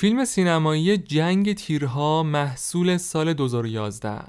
فیلم سینمایی جنگ تیرها محصول سال 2011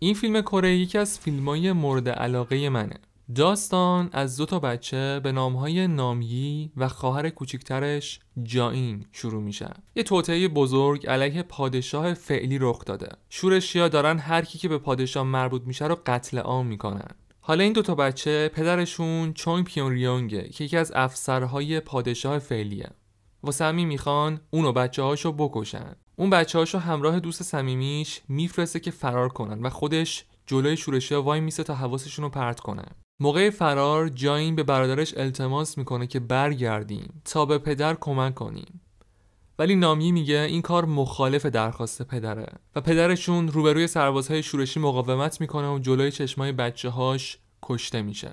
این فیلم کره یکی از فیلمای مورد علاقه منه داستان از دو تا بچه به نامهای نامیی و خواهر کوچکترش جاین شروع میشه یه توطعه بزرگ علیه پادشاه فعلی رخ داده شورشیا دارن هر کی که به پادشاه مربوط میشه رو قتل عام میکنن حالا این دوتا بچه پدرشون چونگ پیون که یکی از افسرهای پادشاه فعلیه و سمی میخوان اونو بچه هاشو بکشن اون بچه هاشو همراه دوست صمیمیش میفرسته که فرار کنن و خودش جلوی شورشیا وای میسه تا حواسشون رو پرت کنه موقع فرار جاین به برادرش التماس میکنه که برگردیم تا به پدر کمک کنیم ولی نامی میگه این کار مخالف درخواست پدره و پدرشون روبروی سربازهای شورشی مقاومت میکنه و جلوی چشمای بچه هاش کشته میشه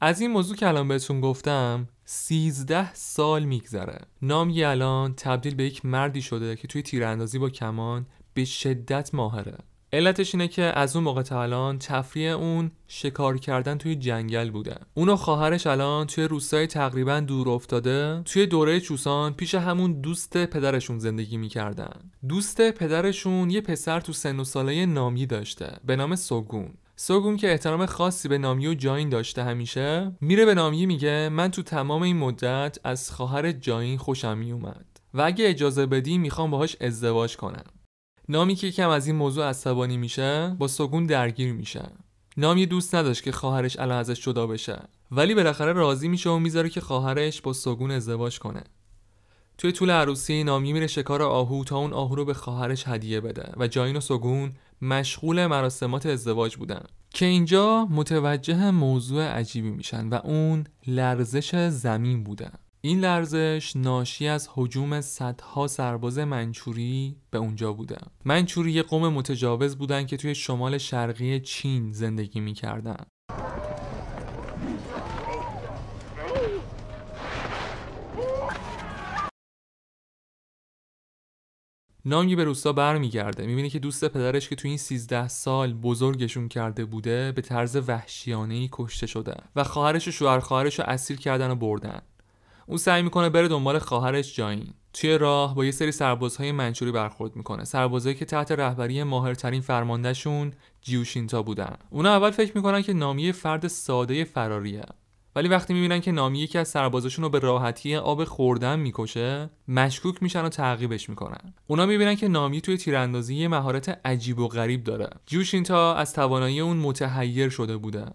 از این موضوع که الان بهتون گفتم 13 سال میگذره نامی الان تبدیل به یک مردی شده که توی تیراندازی با کمان به شدت ماهره علتش اینه که از اون موقع تا الان تفریح اون شکار کردن توی جنگل بوده اون و خواهرش الان توی روستای تقریبا دور افتاده توی دوره چوسان پیش همون دوست پدرشون زندگی میکردن دوست پدرشون یه پسر تو سن و ساله نامی داشته به نام سوگون سوگون که احترام خاصی به نامی و جاین داشته همیشه میره به نامی میگه من تو تمام این مدت از خواهر جاین خوشم میومد و اگه اجازه بدی میخوام باهاش ازدواج کنم نامی که کم از این موضوع عصبانی میشه با سگون درگیر میشه نامی دوست نداشت که خواهرش الان ازش جدا بشه ولی بالاخره راضی میشه و میذاره که خواهرش با سگون ازدواج کنه توی طول عروسی نامی میره شکار آهو تا اون آهو رو به خواهرش هدیه بده و جاین و سگون مشغول مراسمات ازدواج بودن که اینجا متوجه موضوع عجیبی میشن و اون لرزش زمین بودن این لرزش ناشی از حجوم صدها سرباز منچوری به اونجا بوده منچوری یه قوم متجاوز بودن که توی شمال شرقی چین زندگی میکردن نانگی به روستا برمیگرده میبینه که دوست پدرش که توی این 13 سال بزرگشون کرده بوده به طرز وحشیانه کشته شده و خواهرش و شوهر خواهرش رو اسیر کردن و بردن او سعی میکنه بره دنبال خواهرش جاین توی راه با یه سری سربازهای منچوری برخورد میکنه سربازهایی که تحت رهبری ماهرترین فرماندهشون جیوشینتا بودن اونا اول فکر میکنن که نامیه فرد ساده فراریه ولی وقتی میبینن که نامی یکی از سربازاشون رو به راحتی آب خوردن میکشه مشکوک میشن و تعقیبش میکنن اونا میبینن که نامی توی تیراندازی یه مهارت عجیب و غریب داره جیوشینتا از توانایی اون متحیر شده بوده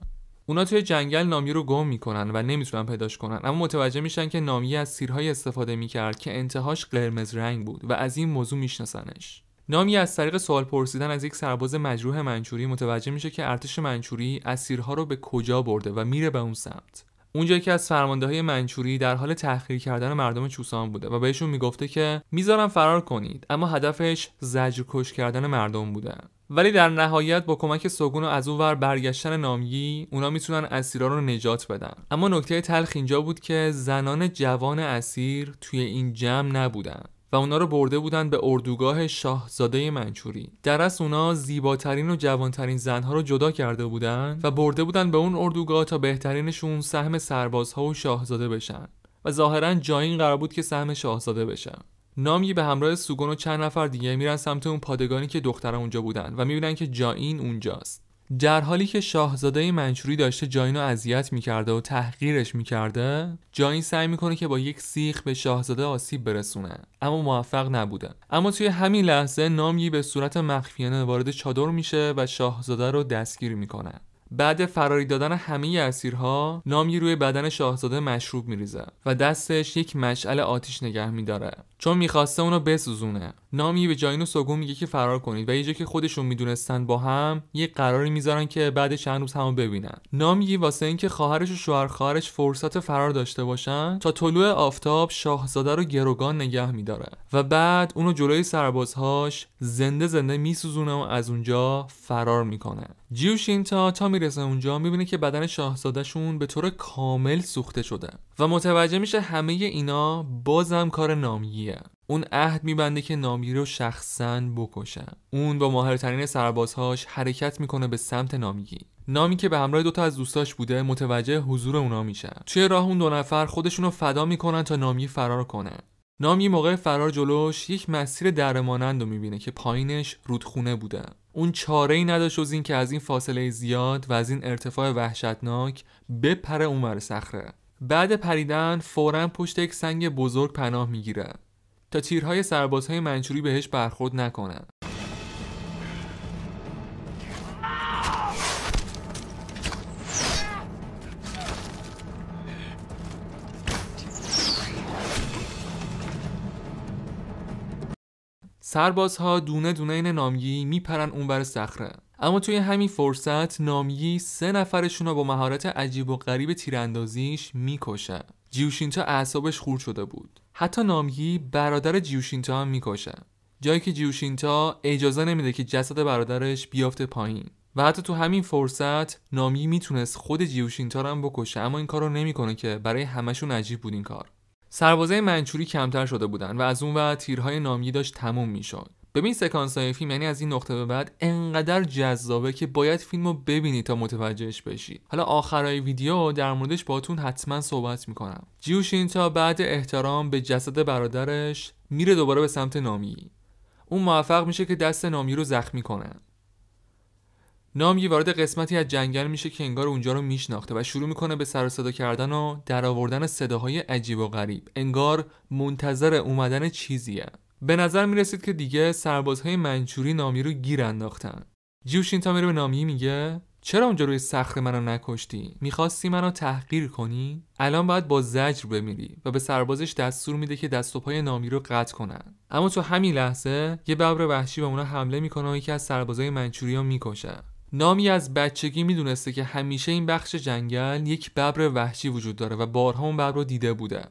اونا توی جنگل نامی رو گم میکنن و نمیتونن پیداش کنن اما متوجه میشن که نامی از سیرهای استفاده میکرد که انتهاش قرمز رنگ بود و از این موضوع میشناسنش نامی از طریق سوال پرسیدن از یک سرباز مجروح منچوری متوجه میشه که ارتش منچوری از سیرها رو به کجا برده و میره به اون سمت اونجا که از فرمانده های منچوری در حال تحقیر کردن مردم چوسان بوده و بهشون میگفته که میذارم فرار کنید اما هدفش کش کردن مردم بوده. ولی در نهایت با کمک سوگون و از اونور برگشتن نامگی اونا میتونن اسیرا رو نجات بدن اما نکته تلخ اینجا بود که زنان جوان اسیر توی این جمع نبودن و اونا رو برده بودن به اردوگاه شاهزاده منچوری در از اونا زیباترین و جوانترین زنها رو جدا کرده بودن و برده بودن به اون اردوگاه تا بهترینشون سهم سربازها و شاهزاده بشن و ظاهرا جایین قرار بود که سهم شاهزاده بشن نامی به همراه سوگون و چند نفر دیگه میرن سمت اون پادگانی که دختران اونجا بودن و میبینن که جاین اونجاست در حالی که شاهزاده منچوری داشته جاین رو اذیت میکرده و تحقیرش میکرده جاین سعی میکنه که با یک سیخ به شاهزاده آسیب برسونه اما موفق نبوده اما توی همین لحظه نامی به صورت مخفیانه وارد چادر میشه و شاهزاده رو دستگیر میکنه بعد فراری دادن همه اسیرها نامی روی بدن شاهزاده مشروب میریزه و دستش یک مشعل آتیش نگه میداره چون میخواسته اونو بسوزونه نامی به جاین و سوگو میگه که فرار کنید و یه که خودشون میدونستن با هم یه قراری میذارن که بعد چند روز همو ببینن نامی واسه اینکه خواهرش و شوهر خواهرش فرصت فرار داشته باشن تا طلوع آفتاب شاهزاده رو گروگان نگه میداره و بعد اونو جلوی سربازهاش زنده زنده میسوزونه و از اونجا فرار میکنه جیو شینتا تا میرسه اونجا میبینه که بدن شاهزادهشون به طور کامل سوخته شده و متوجه میشه همه اینا بازم کار نامیه اون عهد میبنده که نامی رو شخصا بکشه اون با ماهرترین سربازهاش حرکت میکنه به سمت نامیگی نامی که به همراه دوتا از دوستاش بوده متوجه حضور اونا میشه توی راه اون دو نفر خودشونو فدا میکنن تا نامی فرار کنه نامی موقع فرار جلوش یک مسیر درمانند رو میبینه که پایینش رودخونه بوده اون چاره ای نداشت این اینکه از این فاصله زیاد و از این ارتفاع وحشتناک بپره اونور صخره بعد پریدن فورا پشت یک سنگ بزرگ پناه میگیره تا تیرهای سربازهای منچوری بهش برخورد نکنن سربازها دونه دونه این نامگی میپرن بر صخره اما توی همین فرصت نامگی سه نفرشون رو با مهارت عجیب و غریب تیراندازیش میکشه جیوشینتا اعصابش خورد شده بود حتی نامگی برادر جیوشینتا هم میکشه جایی که جیوشینتا اجازه نمیده که جسد برادرش بیافته پایین و حتی تو همین فرصت نامی میتونست خود جیوشینتا رو هم بکشه اما این کار رو نمیکنه که برای همشون عجیب بود این کار سربازای منچوری کمتر شده بودن و از اون و تیرهای نامی داشت تموم میشد ببین سکانس های فیلم یعنی از این نقطه به بعد انقدر جذابه که باید فیلم رو ببینی تا متوجهش بشی حالا آخرای ویدیو در موردش باتون حتما صحبت میکنم جیوشین تا بعد احترام به جسد برادرش میره دوباره به سمت نامی اون موفق میشه که دست نامی رو زخمی کنه نامی وارد قسمتی از جنگل میشه که انگار اونجا رو میشناخته و شروع میکنه به سر صدا کردن و درآوردن صداهای عجیب و غریب انگار منتظر اومدن چیزیه به نظر میرسید که دیگه سربازهای منچوری نامی رو گیر انداختن جیوشین تا میره به نامی میگه چرا اونجا روی صخره منو نکشتی میخواستی منو تحقیر کنی الان باید با زجر بمیری و به سربازش دستور میده که دست و پای نامی رو قطع کنند. اما تو همین لحظه یه ببر وحشی به اونا حمله میکنه و یکی از منچوری ها میکشه نامی از بچگی میدونسته که همیشه این بخش جنگل یک ببر وحشی وجود داره و بارها اون ببر رو دیده بوده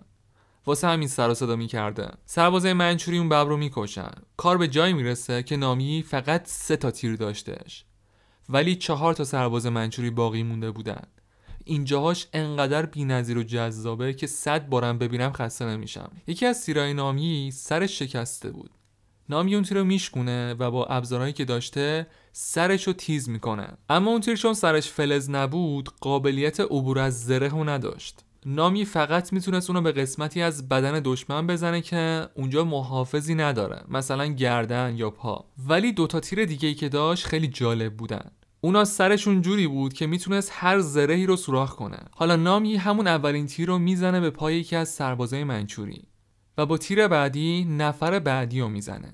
واسه همین سر و صدا میکرده سربازای منچوری اون ببر رو میکشن کار به جایی میرسه که نامی فقط سه تا تیر داشتهش. ولی چهار تا سرباز منچوری باقی مونده بودن اینجاهاش انقدر بینظیر و جذابه که صد بارم ببینم خسته نمیشم یکی از سیرای نامی سرش شکسته بود نامی تیر رو میشکونه و با ابزارهایی که داشته سرش رو تیز میکنه اما اون تیر چون سرش فلز نبود قابلیت عبور از زره رو نداشت نامی فقط میتونست اونو به قسمتی از بدن دشمن بزنه که اونجا محافظی نداره مثلا گردن یا پا ولی دوتا تیر دیگه ای که داشت خیلی جالب بودن اونا سرشون جوری بود که میتونست هر زرهی رو سوراخ کنه حالا نامی همون اولین تیر رو میزنه به پای یکی از سربازای منچوری و با تیر بعدی نفر بعدی رو میزنه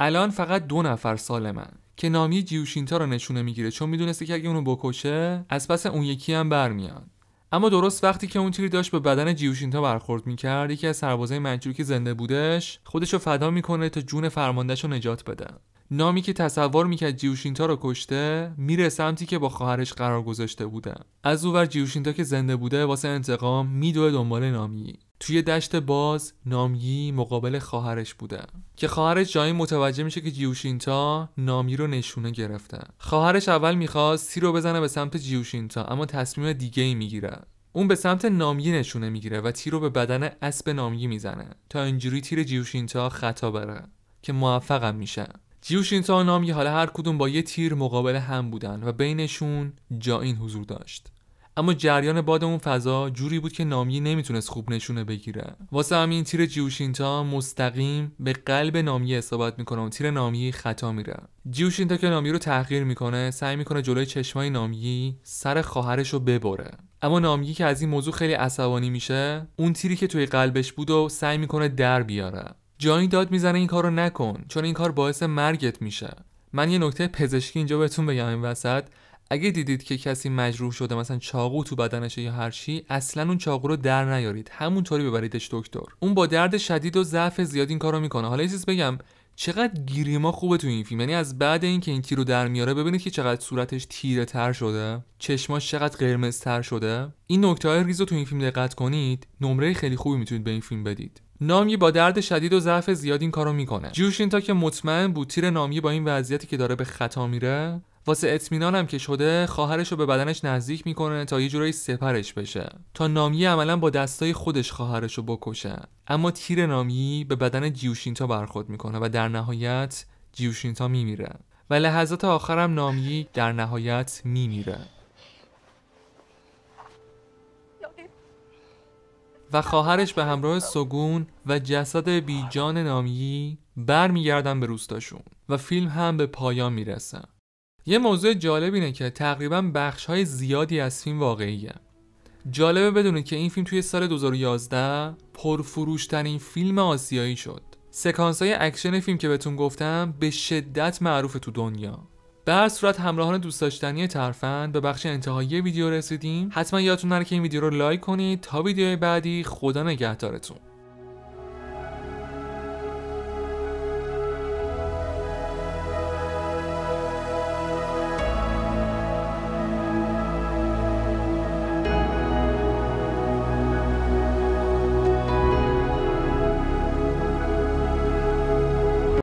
الان فقط دو نفر سالمن که نامی جیوشینتا رو نشونه میگیره چون میدونسته که اگه اونو بکشه از پس اون یکی هم برمیاد اما درست وقتی که اون تیر داشت به بدن جیوشینتا برخورد میکرد یکی از سربازای منچوری که زنده بودش خودش رو فدا میکنه تا جون فرماندهش رو نجات بده نامی که تصور میکرد جیوشینتا رو کشته میره سمتی که با خواهرش قرار گذاشته بوده از اوور جیوشینتا که زنده بوده واسه انتقام میدوه دنبال نامی توی دشت باز نامی مقابل خواهرش بوده که خواهرش جایی متوجه میشه که جیوشینتا نامی رو نشونه گرفته خواهرش اول میخواست سی رو بزنه به سمت جیوشینتا اما تصمیم دیگه ای میگیره اون به سمت نامی نشونه میگیره و تیر رو به بدن اسب نامی میزنه تا اینجوری تیر جیوشینتا خطا بره که موفقم میشه جیوشین و نامی حالا هر کدوم با یه تیر مقابل هم بودن و بینشون جاین حضور داشت اما جریان باد اون فضا جوری بود که نامی نمیتونست خوب نشونه بگیره واسه همین تیر جیوشینتا مستقیم به قلب نامی اصابت میکنه و تیر نامی خطا میره جیوشینتا که نامی رو تغییر میکنه سعی میکنه جلوی چشمای نامی سر خواهرش رو ببره اما نامی که از این موضوع خیلی عصبانی میشه اون تیری که توی قلبش بود و سعی میکنه در بیاره جانی داد میزنه این کارو نکن چون این کار باعث مرگت میشه من یه نکته پزشکی اینجا بهتون بگم این وسط اگه دیدید که کسی مجروح شده مثلا چاقو تو بدنشه یا هر چی اصلا اون چاقو رو در نیارید همونطوری ببریدش دکتر اون با درد شدید و ضعف زیاد این کارو میکنه حالا یه چیز بگم چقدر گیریما خوبه تو این فیلم یعنی از بعد اینکه این تیرو در میاره ببینید که چقدر صورتش تیره تر شده چشماش چقدر قرمز تر شده این نکته های ریز تو این فیلم دقت کنید نمره خیلی خوبی میتونید به این فیلم بدید نامی با درد شدید و ضعف زیاد این کارو میکنه جیوشینتا تا که مطمئن بود تیر نامی با این وضعیتی که داره به خطا میره واسه اطمینانم که شده خواهرش رو به بدنش نزدیک میکنه تا یه جورایی سپرش بشه تا نامی عملا با دستای خودش خواهرش رو بکشه اما تیر نامی به بدن جیوشینتا برخورد میکنه و در نهایت جیوشینتا میمیره و لحظات آخرم نامی در نهایت میمیره و خواهرش به همراه سگون و جسد بیجان نامی برمیگردن به روستاشون و فیلم هم به پایان میرسه. یه موضوع جالب اینه که تقریبا بخش های زیادی از فیلم واقعیه. جالبه بدونید که این فیلم توی سال 2011 پرفروشترین فیلم آسیایی شد. سکانس های اکشن فیلم که بهتون گفتم به شدت معروفه تو دنیا به هر صورت همراهان دوست داشتنی طرفند به بخش انتهایی ویدیو رسیدیم حتما یادتون نره که این ویدیو رو لایک کنید تا ویدیوی بعدی خدا نگهدارتون